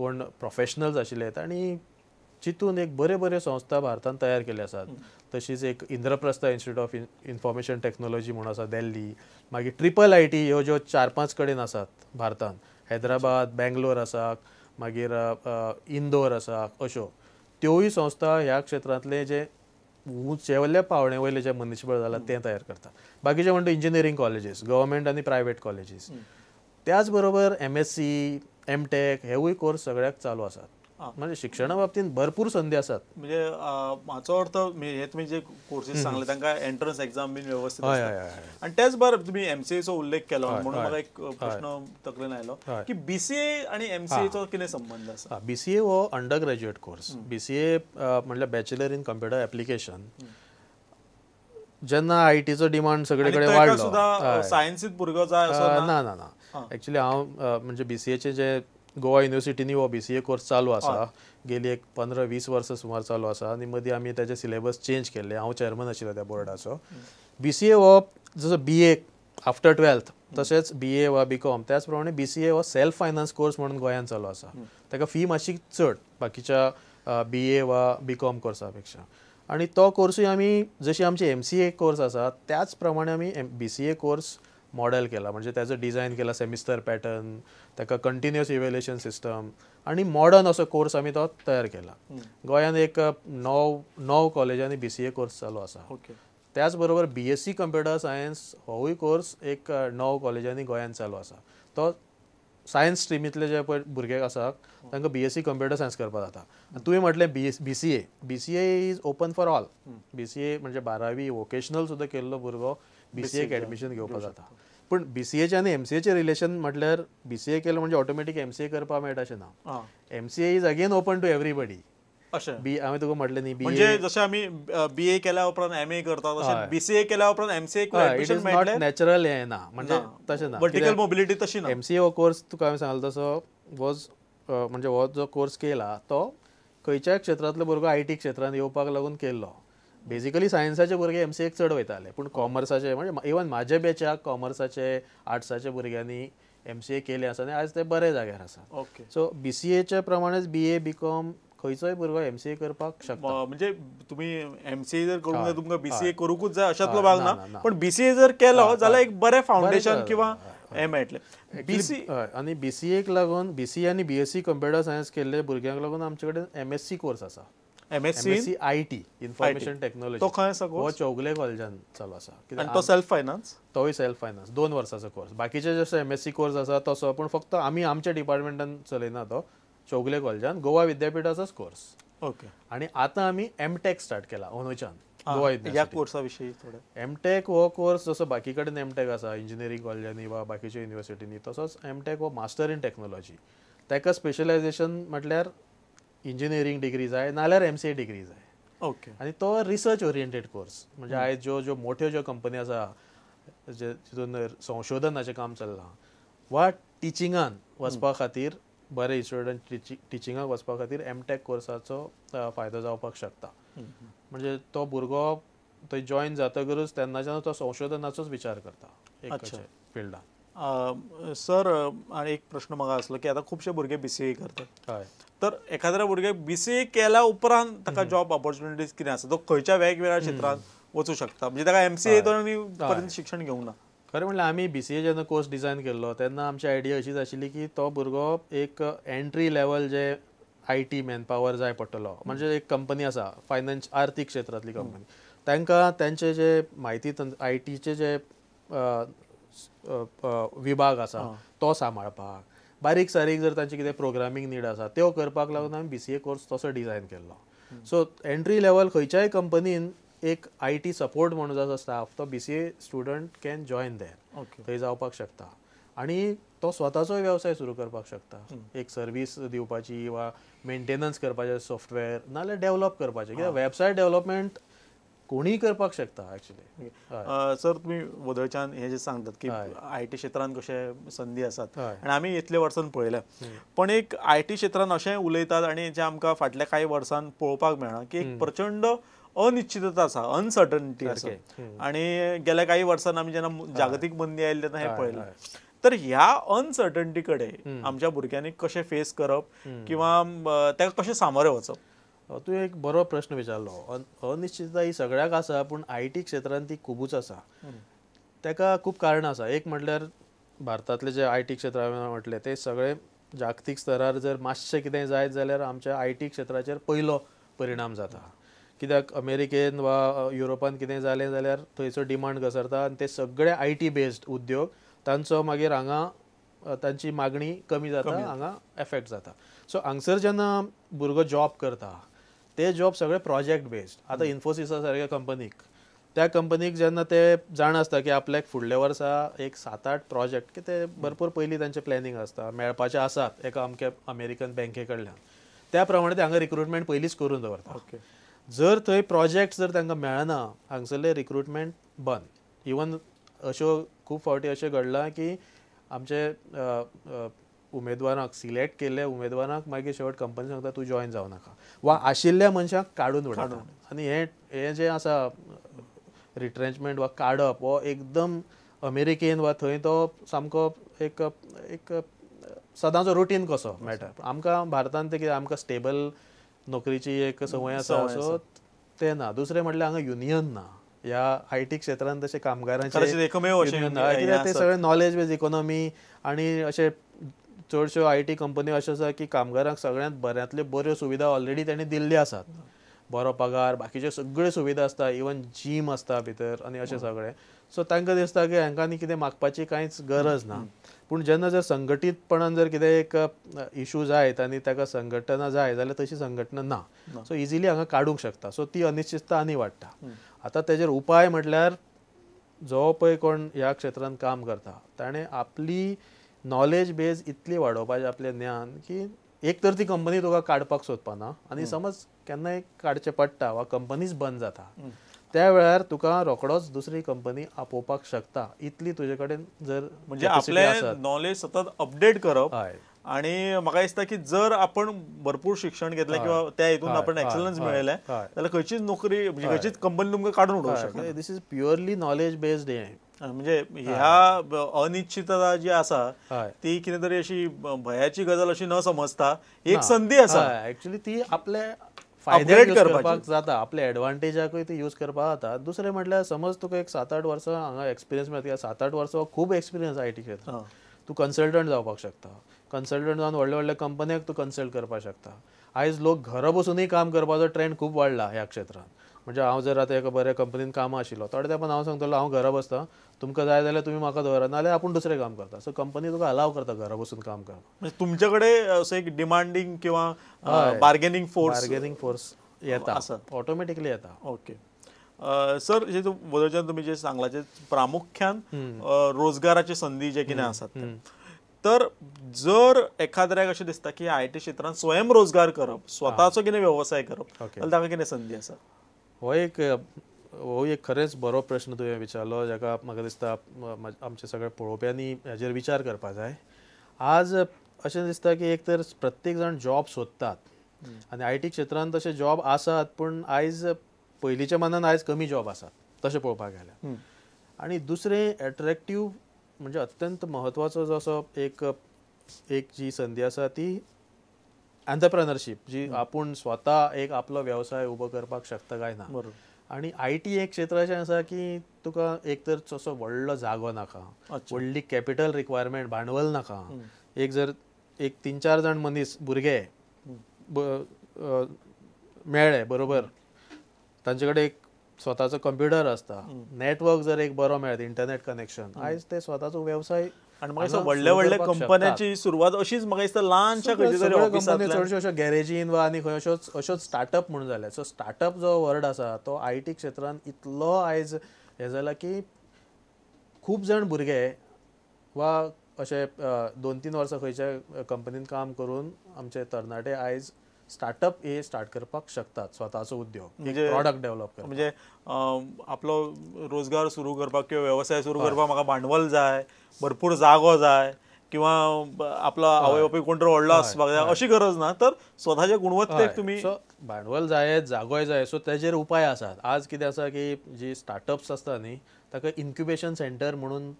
कोण प्रोफेशनल्स आशिल्ले आणि चितून एक बरे बरे संस्था भारतात तयार केल्या आसात तशीच एक Indraprastha institute of information technology म्हणून आसा दिल्ली मागीर ट्रिपल आय टी ह्यो ज्यो चार पांच कडेन आसात भारतान हैदराबाद बेंगलोर आसा मागीर इंदोर आसा अश्यो त्योय संस्था ह्या क्षेत्रातले जे उंचेवल्या पावणे वयले जे मनीसबळ झाला ते तयार करतात बाकीचे म्हणटा इंजिनियरींग कॉलेजीस गव्हर्मेंट आणि प्रायव्हेट कॉलेजीस त्याचबरोबर M S C M tech हेवूय कोर्स सगळ्याक चालू आसात म्हणजे शिक्षणा बाबतीत भरपूर संधी असतात म्हणजे माझा अर्थ हे तुम्ही जे कोर्सेस सांगले तांकां एंट्रन्स एक्झाम बीन व्यवस्थित आणि त्याच बर तुमी एमसीएचा उल्लेख केला म्हणून मला एक प्रश्न तकलेन आयलो की बीसीए आणि एमसीएचा कितें संबंध आसा बीसीए हो अंडर ग्रॅज्युएट कोर्स बीसीए म्हणजे बॅचलर इन कम्प्युटर एप्लिकेशन जेव्हा आयटीचो डिमांड सगळीकडे कडेन सायन्सीत भुरगो जाय ना ना ना एक्चुअली हांव म्हणजे बी सी जे गोवा युनिव्हर्सिटीनी हो बी सी ए कोर्स चालू असा गेली एक पंदरा वीस वर्ष सुमार चालू असा आणि मदीं आमी सिलेबस चेंज केले हांव चेअरमन आशिल्लो त्या बोर्डाचो बी सी ए हो जसो बी ए आफ्टर ट्वेल्थ तसेच बी ए वा बी कॉम त्याच बी सी ए हो सेल्फ फायनान्स कोर्स म्हणून गोंयांत चालू असा ताका फी मातशी चड बाकीच्या बी ए वा बी कॉम कोर्सा पेक्षा तो कोर्सूय आम्ही जशी आमची एम सी ए कोर्स आसा त्याचप्रमाणे आम्ही आमी B C A course model केला म्हणजे त्याचं डिझाईन केला सेमिस्टर पॅटर्न ताका कंटिन्युअस इव्हॅल्युएशन सिस्टम आणि मॉडर्न असो कोर्स आम्ही तो तयार केला गोयात एक नव नव कॉलेजांनी बी सी ए कोर्स चालू असा त्याचबरोबर B S C computer science होवूय कोर्स एक नव कॉलेजांनी गोंयांत चालू असा तो सायन्स स्ट्रिमींतले जे पण भुरगे असतात त्यांना B S C computer science करपा जाता तुवें म्हटले B S B C A B C A is open for all B C A म्हणजे बारावी वोकेशनल सुद्धा केल्लो भुरगो बी सी एक ॲडमिशन घेवपाक जाता पूण बी सी आनी एम सी रिलेशन म्हटल्यार बी सी ए केलो म्हणजे ऑटोमॅटीक एम सी ए करपाक मेळटा अशें ना M C A is again open to everybody अशें बी हांवें तुका म्हटलें न्ही म्हणजे जशें आमी बी ए केल्या उपरांत एम ए करता तशें बी सी ए केल्या उपरांत एम सी ए नॅचरल हें ना म्हणजे तशें ना वर्टिकल मोबिलिटी तशी ना एम सी ए हो कोर्स तुका हांवें सांगला तसो वॉज म्हणजे हो जो कोर्स केला तो खंयच्याय क्षेत्रांतलो भुरगो आय टी क्षेत्रांत येवपाक लागून केल्लो बेसिकली सायन्साचे भुरगे एम सी एक चड वयताले पूण कॉमर्साचे म्हणजे इवन म्हाज्या बॅचाक कॉमर्साचे आर्ट्साच्या भुरग्यांनी एम सी ए केले आसा आनी आयज ते बरे जाग्यार आसा ओके सो बी सी एचे प्रमाणेच बी ए बी कॉम खंयचोय भुरगो एम सी ए करपाक शकता म्हणजे तुम्ही एम सी ए जर करूंक जाय तुमकां बी सी ए करूंकूच जाय अशातलो भाग ना पण बी सी ए जर केलो जाल्यार एक बरें फावंडेशन किंवा हें मेळटलें बी सी आनी बी सी एक लागून बी सी ए आनी B S C computer science केल्ले भुरग्यांक लागून आमचे कडेन एम एस सी कोर्स आसा MSc S C information technology तो खंय आसा हो चौगले कॉलेजान चालू आसा तो सेल्फ फायनान्स तोय सेल्फ फायनान्स दोन वर्सांचो कोर्स बाकीचे जसो एम एस सी कोर्स आसा तसो पूण फक्त आम्ही आमच्या डिपार्टमेंटान चलयना तो चौगले कॉलेजान गोवा विद्यापीठाचा कोर्स ओके आणि आता आम्ही एम टेक स्टार्ट केला ओनोच्यान गोवा या कोर्सा विषयी थोडं एम टेक हो कोर्स जसो बाकी कडेन एम टेक आसा इंजिनियरिंग कॉलेजांनी वा बाकीच्या युनिवर्सिटींनी तसोच एम टेक हो मास्टर इन टेक्नॉलॉजी तेका स्पेशलायझेशन म्हटल्यार इंजिनिअरिंग डिग्रीज आहे नाल्यार एम सी ए डिग्रीज आहे ओके आणि तो रिसर्च ओरिएंटेड कोर्स म्हणजे hmm. आयज ज्यो ज्यो मोठ्यो ज्यो कंपनी आसा जे तितून संशोधनाचें काम चल्लां वा टिचिंगान वचपा खातीर बरे स्टुडंट टिचिंगाक वचपा खातीर एम टॅक कोर्साचो फायदो जावपाक शकता hmm, hmm. म्हणजे तो भुरगो थंय जॉयन जातकच तेन्नाच्यान तो संशोधनाचोच विचार करता एक फिल्डान सर एक प्रश्न म्हाका आसलो की आता खुबशे भुरगे बी सी ए करतात तर एखाद्या भुरगे बी सी ए केल्या उपरांत ताका जॉब ऑपॉर्च्युनिटीज किती असतात तो खंयच्या वेगवेगळ्या क्षेत्रात वचू शकता म्हणजे ताका एम सी ए पर्यंत शिक्षण घेऊ ना खरें म्हणल्यार आम्ही बी सी ए जेव्हा कोर्स डिझाईन केल्लो तेन्ना आमची आयडिया अशीच आशिली की तो भुरगो एक एंट्री लेवल जे आय टी मॅन पावर जाय पडटलो म्हणजे एक कंपनी असा फायनान्स आर्थिक क्षेत्रातली कंपनी त्यांना त्यांचे जे म्हायती आय टीचे जे विभाग आसा तो सांबाळपाक बारीक सारीक जर तांचे कितें प्रोग्रामींग नीड आसा त्यो करपाक लागून हांवें बी सी ए कोर्स तसो डिझायन केल्लो सो एंट्री लेवल खंयच्याय कंपनीन एक आय टी सपोर्ट म्हणून जो स्टाफ तो B C A student can join there थंय जावपाक शकता आनी तो स्वताचोय वेवसाय सुरू करपाक शकता एक सर्वीस दिवपाची वा मेंटेनन्स करपाचे सॉफ्टवेअर नाजाल्यार डेव्हलप करपाचे कित्याक वेबसायट डेव्हलपमेंट कोणी करपाक शकता ऍक्च्युली सर तुम्ही वदळच्यान हे जे सांगतात की आय टी क्षेत्रात कशे संधी असतात आणि आम्ही इतले वर्सान पळयल्या पण एक आय टी क्षेत्रान असे उलयतात आनी जे आमकां फाटल्या काही वर्सान पळोवपाक मेळना की एक प्रचंड अनिश्चितता असा अनसर्टनिटी असे आणि गेल्या काही वर्सान आम्ही जेन्ना जागतिक बंदी आयली तेन्ना हे पळले तर ह्या अनसर्टनिटी कडेन आमच्या भुरग्यांनी कसे फेस करप किंवा त्या कसे सामोरे वचप तुवें एक बरो प्रश्न विचारलो अनिश्चितता ही सगळ्याक आसा पूण आय टी क्षेत्रांत ती खुबूच आसा ताका खूब कारणां आसा एक म्हणल्यार भारतातले जे आय टी क्षेत्र हांवें ते सगळे जागतीक स्तरार जर मातशें कितें जायत जाल्यार आमच्या आय टी क्षेत्राचेर पयलो परिणाम जाता कित्याक अमेरिकेन वा युरोपान कितें जालें जाल्यार थंयचो डिमांड घसरता आनी ते सगळे आय टी बेज्ड उद्योग तांचो मागीर हांगा तांची मागणी कमी जाता हांगा एफेक्ट जाता सो हांगसर जेन्ना भुरगो जॉब करता ते जॉब सगळे प्रोजेक्ट बेस्ड आता इन्फोसिसा सारख्या कंपनीक त्या कंपनीक जेन्ना ते जाण आसता की आपल्याक फुडल्या वर्षा एक सात आठ प्रोजेक्ट की ते भरपूर पहिली त्यांचे प्लॅनिंग आसता मेळपाचे आसात एका अमक्या अमेरिकन बँके कडल्यान त्या प्रमाणे ते हांगा रिक्रुटमेंट पहिलीच करून दवरतात ओके जर थंय प्रोजेक्ट जर त्यांना मेळना हांगसरले रिक्रुटमेंट बंद इवन अश्यो खूप फावटी अशें घडलां की आमचे उमेदवारांक सिलेक्ट केल्ले उमेदवारांक मागीर शेवट कंपनी सांगता तूं जॉयन जावं नाका वा आशिल्ल्या मनशांक काडून उडयता आनी हें हें जें आसा रिट्रेंचमेंट वा काडप हो एकदम अमेरिकेन वा थंय तो सामको एक एक सदांचो रुटीन कसो मेळटा आमकां भारतांत ते कितें आमकां स्टेबल नोकरीची एक संवय आसा असो तें ना दुसरें म्हणल्यार हांगा युनियन ना ह्या आय टी क्षेत्रांत तशें कामगारांचे एकमेव अशें ते सगळें नॉलेज बेज इकॉनॉमी आनी अशें चडश्यो आय टी कंपनी अश्यो आसा की कामगारांक सगळ्यांत बऱ्यांतल्यो बऱ्यो सुविधा ऑलरेडी तांणी दिल्ल्यो आसात बरो पगार बाकीच्यो सगळ्यो सुविधा आसता इवन जीम आसता भितर आनी अशें सगळें सो तांकां दिसता की हांकां कितें मागपाची कांयच गरज ना पूण जेन्ना जर संघटीतपणान जर कितें एक इशू जायत आनी ताका संघटना जाय जाल्यार तशी संघटना ना सो इजिली हांगा काडूंक शकता सो ती अनिश्चितता आनी वाडटा आतां तेजेर उपाय म्हटल्यार जो पळय कोण ह्या क्षेत्रांत काम करता ताणें आपली नॉलेज बेज इतली वाडोवपाचें आपलें ज्ञान की एक तर ती कंपनी तुका काडपाक सोदपाना आनी समज केन्नाय एक पडटा वा कंपनीच बंद जाता त्या वेळार तुका रोखडोच दुसरी कंपनी आपोवपाक शकता इतली तुजे कडेन जर म्हणजे आपलें नॉलेज सतत अपडेट करप आणि म्हाका दिसता की जर आपण भरपूर शिक्षण घेतले किंवा त्या हितून आपण एक्सलन्स मिळाले जाल्यार खंयचीच नोकरी म्हणजे खंयचीच कंपनी तुमकां काढून उडोवंक शकता this is purely knowledge based हे म्हणजे ह्या अनिश्चितता जी असा ती कितें तरी अशी भयाची गजल अशी न समजता एक संधी असा एक्चुअली ती आपले फायद्याक करपाक जाता आपल्या एडवांटेजाकूय ती यूज करपाक जाता दुसरें म्हटल्यार समज तुका एक सात आठ वर्सां हांगा एक्सपिरियन्स मेळटा सात आठ वर्सां खूब एक्सपिरियन्स आय टी क्षेत्र तू कन्सल्टंट जावपाक शकता कन्सल्टंट जावन व्हडल्या व्हडल्या कंपन्याक तू कन्सल्ट करपाक शकता आयज लोक घरा बसूनही काम करपाचो ट्रेंड खूब वाडला ह्या क्षेत्रांत म्हणजे हांव जर आतां एका बऱ्या कंपनीन कामां आशिल्लो थोडे तेंपान हांव सांगतो हांव घरा बसता तुमकां जाय जाल्यार तुमी म्हाका दवरा नाजाल्यार आपूण दुसरें काम करता सो कंपनी तुका अलाव करता घरा बसून काम करप म्हणजे तुमचे कडेन असो एक डिमांडींग किंवा बार्गेनिंग फोर्स बार्गेनिंग फोर्स येता ऑटोमॅटिकली येता ओके सर जे वदळच्यान तुम्ही जे सांगला जे प्रामुख्यान रोजगाराचे संधी जे कितें आसात तर जर एखाद्याक अशें दिसता की आय टी क्षेत्रांत स्वयंरोजगार करप स्वताचो कितें व्यवसाय करप जाल्यार ताका कितें संदी आसा हो एक हो एक खरेंच बरो प्रश्न तुवें विचारलो जाका म्हाका दिसता आमचे सगळे पळोवप्यांनी हाजेर विचार करपा जाय आज अशें दिसता की एक तर प्रत्येक जाण जॉब सोदतात आनी आय टी क्षेत्रांत तशे जॉब आसात पूण आयज पयलींच्या मानान आयज कमी जॉब आसात तशें पळोवपाक गेल्यार आनी दुसरें एट्रॅक्टीव म्हणजे अत्यंत म्हत्वाचो असो एक एक जी संदी आसा ती एंटरप्रेनरशिप जी आपण स्वतः एक आपला व्यवसाय उबो करपाक शकता काय ना बरोबर आणि आय टी एक क्षेत्र अशें आसा की तुका एक तर तसं व्हडलो जागो नाका वडली कॅपिटल रिक्वायरमेंट भांडवल नाका एक जर एक तीन चार जण मनीस भुरगे मेळ्ळे बरोबर तांचे कडेन एक स्वताचो कम्प्युटर असता नेटवर्क जर एक बरो मेळत इंटरनेट कनेक्शन आयज ते स्वतःचा व्यवसाय आणि मग व्हडल्या कंपन्यांची कंपन्याची सुरुवात अशीच मग लहानशा खंयचे तरी गॅरेजीन वा आनी खंय अशोच स्टार्टअप म्हणून झाल्या सो स्टार्टअप जो वर्ड आसा तो आय टी क्षेत्रान इतलो आयज हे जाला की खूब जाण भुरगे वा अशे दोन तीन वर्सां खंयच्या कंपनीन काम करून आमचे तरणाटे आयज स्टार्टअप हे स्टार्ट करपाक शकतात स्वताचो उद्योग म्हणजे प्रॉडक्ट डेव्हलप कर म्हणजे आपलो रोजगार सुरू करपाक किंवा व्यवसाय सुरू करपाक म्हाका भांडवल जाय भरपूर जागो जाय किंवा आपला आवय बापूय कोण तरी व्हडलो आसपाक जाय अशी गरज ना तर स्वतःच्या गुणवत्तेक तुम्ही भांडवल जाय जागोय जाय सो तेजेर उपाय आसात आज कितें आसा की जी स्टार्टअप्स आसता न्ही ताका इन्क्युबेशन सेंटर म्हणून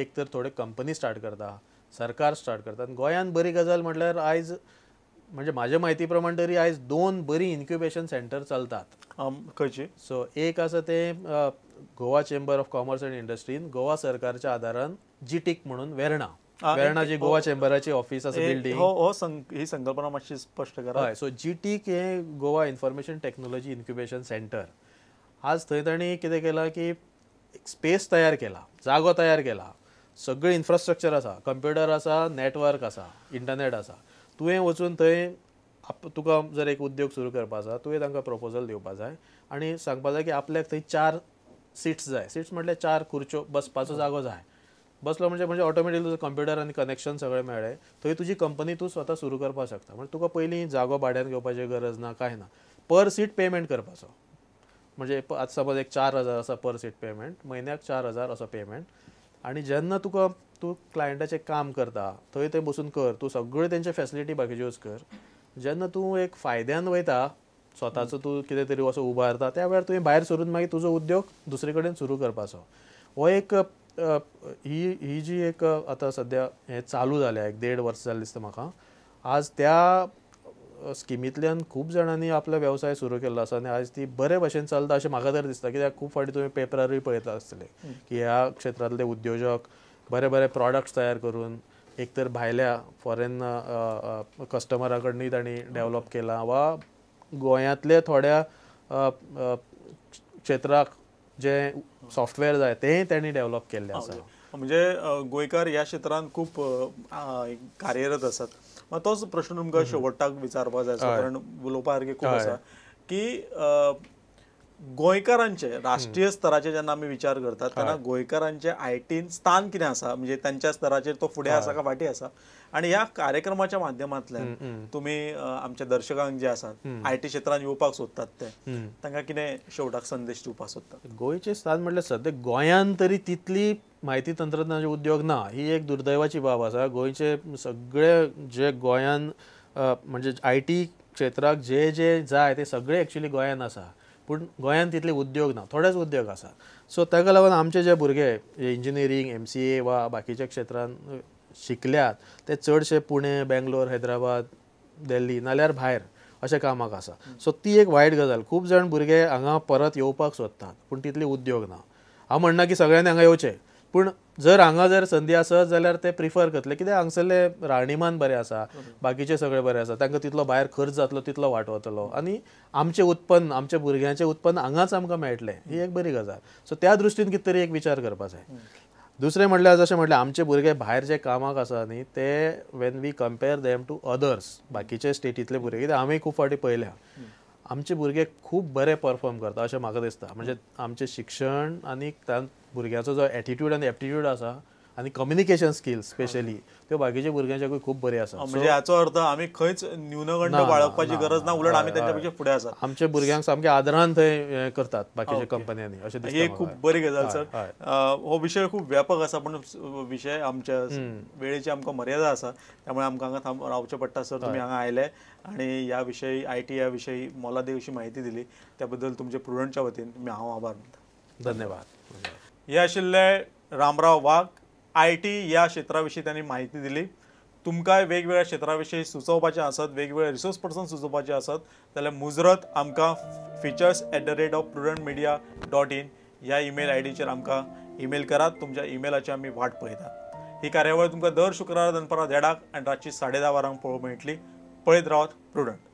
एक तर थोडे कंपनी स्टार्ट करता सरकार स्टार्ट करता गोंयांत बरी गजाल म्हटल्यार आयज म्हणजे माझ्या माहितीप्रमाणे तरी आज दोन बरी इन्क्युबेशन सेंटर चालतात खंयचे सो एक आसा ते Goa chamber of commerce and इंडस्ट्रीन गोवा सरकारच्या आदारान जीटीक म्हणून वेर्णा वेर्णा जी गोवा चेंबराची ऑफिस आसा हो, हो ही संकल्पना मातशी स्पष्ट करा हय सो जीटीक हे Goa information technology incubation centre आज थंय तांणी कितें केलां की स्पेस तयार केला जागो तयार केला सगळें इन्फ्रास्ट्रक्चर आसा कंप्युटर आसा नेटवर्क आसा इंटरनेट आसा तुवें वचून थंय तुका जर एक उद्योग सुरू करपा आसा तुवें तांकां प्रपोजल दिवपा जाय आनी सांगपा जाय की आपल्याक थंय चार सीट्स जाय सीट्स म्हटल्यार चार खुर्च्यो बसपाचो जागो जाय बसलो म्हणजे म्हणजे ऑटोमॅटिक तुजो कंप्युटर आनी कनेक्शन सगळें मेळ्ळें थंय तुजी कंपनी तूं स्वता सुरू करपाक शकता म्हणजे तुका पयलीं जागो भाड्यान घेवपाची गरज ना कांय ना पर सीट पेमेंट करपाचो म्हणजे आतां समज एक चार हजार आसा पर सीट पेमेंट म्हयन्याक चार हजार असो पेमेंट आनी जेन्ना तुका तू क्लायंटाचें काम करता थंय थंय बसून कर तू सगळ्यो तेंचे फेसिलिटी बाकीच्यो यूज कर जेन्ना तूं एक फायद्यान वयता स्वताचो तूं कितें तरी असो उबारता त्या वेळार तुवें भायर सरून मागीर तुजो उद्योग दुसरे कडेन सुरू करपाचो हो एक ही ही जी एक आतां सद्या हें चालू जाल्या एक देड वर्स जालें दिसता म्हाका आज त्या स्किमींतल्यान खूब जाणांनी आपलो वेवसाय सुरू केल्लो आसा आनी आज ती बरे भशेन चलता अशें म्हाका तर दिसता कित्याक खूब फावटी तुवें पेपरारूय पळयता आसतले की ह्या क्षेत्रांतले उद्योजक बरे बरे प्रॉडक्ट्स तयार करून एकतर तर भायल्या फॉरेन कस्टमरा कडनूय तांणी डेव्हलप केला वा गोंयातले थोड्या क्षेत्राक जे सॉफ्टवेअर जाय ते तांणी डेव्हलप केल्लें आसा म्हणजे गोंयकार ह्या क्षेत्रांत खूप कार्यरत आसात तोच प्रश्न तुमकां शेवटाक विचारपाक जाय कारण उलोवपा सारकें खूब आसा की गोयकारांचे राष्ट्रीय स्तराचे जेन्ना आम्ही विचार करतात तेन्ना गोंयकारांचे आयटीन स्थान किती असा म्हणजे त्यांच्या स्तराचेर तो फुडें असा का फाटी असा आणि ह्या कार्यक्रमाच्या माध्यमातल्या तुम्ही आमच्या दर्शकांक जे आसात आयटी क्षेत्रात येवपाक सोदतात ते तांकां कितें शेवटाक संदेश दिवपाक सोदतात गोयचे स्थान म्हटलं सद्या गोंयांत तरी तितली माहिती तंत्रज्ञानाचे उद्योग ना ही एक दुर्दैवाची बाब असा गोयचे सगळे जे गोंयान म्हणजे आयटी क्षेत्राक जे जे जाय ते सगळे ॲक्च्युली गोंयान आसा पूण गोंयांत तितले उद्योग ना थोडेच उद्योग आसा सो ताका लागून आमचे जे भुरगे जे इंजिनियरींग एम सी ए वा बाकीच्या क्षेत्रान शिकल्यात ते चडशे पुणे बेंगलोर हैदराबाद दिल्ली नाल्यार भायर अशें कामाक आसा सो ती एक वायट गजाल खूब जाण भुरगे हांगा परत येवपाक सोदतात पूण तितले उद्योग ना हांव म्हणना की सगळ्यांनी हांगा येवचें पूण जर हांगा जर संदी आसत जाल्यार ते प्रिफर करतले कित्याक हांगसरले राहणीमान बरें आसा बाकीचे सगळे बरें आसा तांकां तितलो भायर खर्च जातलो तितलो वाट वतलो आनी आमचें उत्पन्न आमच्या भुरग्यांचें उत्पन्न हांगाच आमकां मेळटलें ही एक बरी गजाल सो त्या दृश्टीन कितें तरी एक विचार करपा जाय दुसरें म्हणल्यार जशें म्हणलें आमचे भुरगे भायर जे कामाक आसा न्ही ते when we compare them to others बाकीचे स्टेटींतले भुरगे कित्याक हांवें खूब फावटी पळयल्या आमचे भुरगे खूब बरे परफॉर्म करता अशें म्हाका दिसता म्हणजे आमचें शिक्षण आनी भुरग्याचो जो एटिट्यूड आनी एप्टिट्यूड आसा आनी कम्युनिकेशन स्किल्स स्पेशली त्यो बाकीच्या भुरग्यांच्याकूय खूप बरे आसा म्हणजे हाचो अर्थ आम्ही खंयच न्यूनगंड बाळगपाची गरज ना उलट आम्ही त्यांच्यापेक्षा पेक्षा फुडें आसा आमच्या भुरग्यांक सामके आदरान थंय करतात बाकीच्या कंपन्यांनी अशें ही खूब बरी गजाल सर हो विशय खूब व्यापक असा पण विषय आमच्या वेळेची आमकां मर्यादा असा त्यामुळे आमकां हांगा रावचे पडटा सर तुमी हांगा आयले आणि या विशयी आय टी ह्या माहिती दिली त्याबद्दल तुमचे प्रुडंटच्या वतीन हांव आभार मानता धन्यवाद हे आशिल्ले रामराव वाघ आय टी ह्या क्षेत्रा विशीं तांणी दिली तुमकां वेगवेगळ्या क्षेत्राविषयी विशीं असत आसत वेगवेगळे रिसोर्स पर्सन सुचोवपाचे आसत जाल्यार मुजरत आमकां features at the rate of prudent media dot in ह्या ईमेल आय डीचेर आमकां ईमेल करात तुमच्या ईमेलाची आमी वाट पळयतात ही कार्यावळ तुमकां दर शुक्रवार दनपारां देडाक आनी रातची साडे धा वरांक पळोवंक मेळटली पळयत रावात प्रुडंट